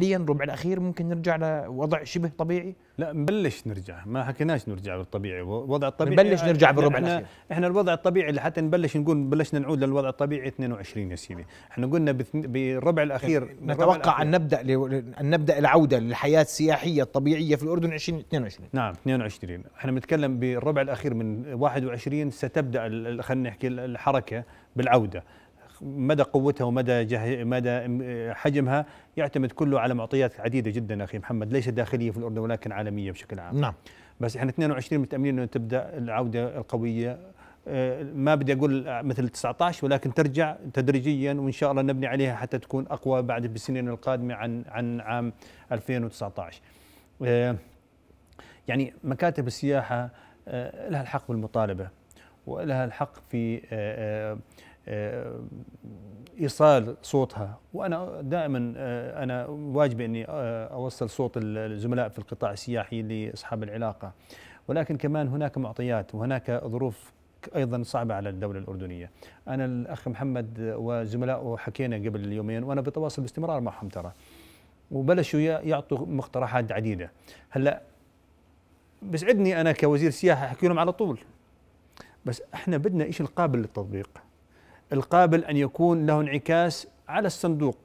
حاليا الربع الاخير ممكن نرجع لوضع شبه طبيعي لا نبلش نرجع ما حكيناش نرجع بالطبيعي الوضع الطبيعي نبلش نرجع بالربع احنا الاخير احنا الوضع الطبيعي لحتى نبلش نقول بلشنا نعود للوضع الطبيعي 22 يا سيدي احنا قلنا بالربع الاخير نتوقع ان نبدا ان نبدا العوده للحياه السياحيه الطبيعيه في الاردن 2022 نعم 22 احنا بنتكلم بالربع الاخير من 21 ستبدا خلينا نحكي الحركه بالعوده مدى قوتها ومدى جه... مدى حجمها يعتمد كله على معطيات عديده جدا اخي محمد ليس داخليه في الاردن ولكن عالميه بشكل عام نعم بس احنا 22 متاملين انه تبدا العوده القويه آه، ما بدي اقول آه، مثل 19 ولكن ترجع تدريجيا وان شاء الله نبني عليها حتى تكون اقوى بعد بالسنين القادمه عن عن عام 2019 آه، يعني مكاتب السياحه لها الحق بالمطالبه ولها الحق في آه، ايصال صوتها وانا دائما آه، انا واجبي اني آه، اوصل صوت الزملاء في القطاع السياحي لاصحاب العلاقه ولكن كمان هناك معطيات وهناك ظروف ايضا صعبه على الدوله الاردنيه. انا الاخ محمد وزملائه حكينا قبل يومين وانا بتواصل باستمرار معهم ترى. وبلشوا يعطوا مقترحات عديده. هلا بسعدني انا كوزير سياحه احكي لهم على طول. بس احنا بدنا شيء القابل للتطبيق. القابل أن يكون له انعكاس على الصندوق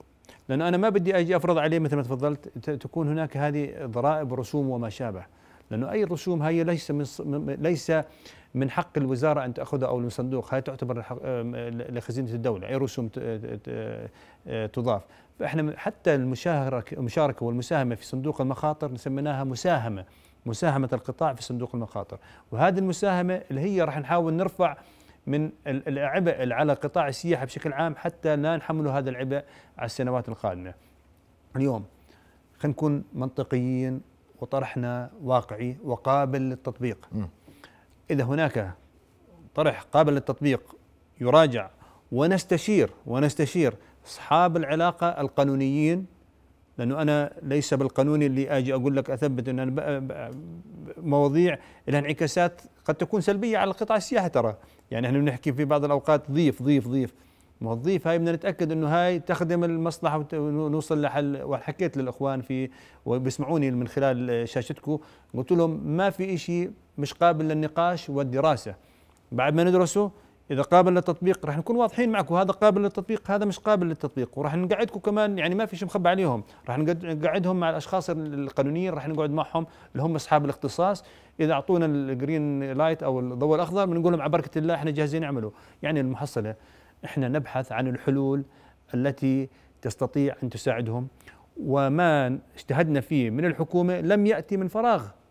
لأن أنا ما بدي أجي أفرض عليه مثل ما تفضلت تكون هناك هذه ضرائب ورسوم وما شابه لأنه أي رسوم هي ليس من ليس من حق الوزارة أن تأخذها أو الصندوق هاي تعتبر لخزينة الدولة أي رسوم تضاف فإحنا حتى المشاركة المشاركة والمساهمة في صندوق المخاطر سميناها مساهمة مساهمة القطاع في صندوق المخاطر وهذه المساهمة اللي هي راح نحاول نرفع من العبء على قطاع السياحه بشكل عام حتى لا نحمله هذا العبء على السنوات القادمه. اليوم خلينا نكون منطقيين وطرحنا واقعي وقابل للتطبيق. اذا هناك طرح قابل للتطبيق يراجع ونستشير ونستشير اصحاب العلاقه القانونيين لانه انا ليس بالقانوني اللي اجي اقول لك اثبت ان أنا مواضيع لها انعكاسات قد تكون سلبيه على القطاع السياحي ترى يعني احنا بنحكي في بعض الاوقات ضيف ضيف ضيف ما الضيف هاي بدنا نتاكد انه هاي تخدم المصلحه ونوصل لحل وحكيت للاخوان في وبيسمعوني من خلال شاشتكم قلت لهم ما في شيء مش قابل للنقاش والدراسه بعد ما ندرسه اذا قابل للتطبيق راح نكون واضحين معك وهذا قابل للتطبيق هذا مش قابل للتطبيق وراح نقعدكم كمان يعني ما في شيء مخبى عليهم راح نقعدهم مع الاشخاص القانونيين راح نقعد معهم اللي هم اصحاب الاختصاص اذا اعطونا الجرين لايت او الضوء الاخضر بنقول لهم على بركه الله احنا جاهزين نعمله يعني المحصله احنا نبحث عن الحلول التي تستطيع ان تساعدهم وما اجتهدنا فيه من الحكومه لم ياتي من فراغ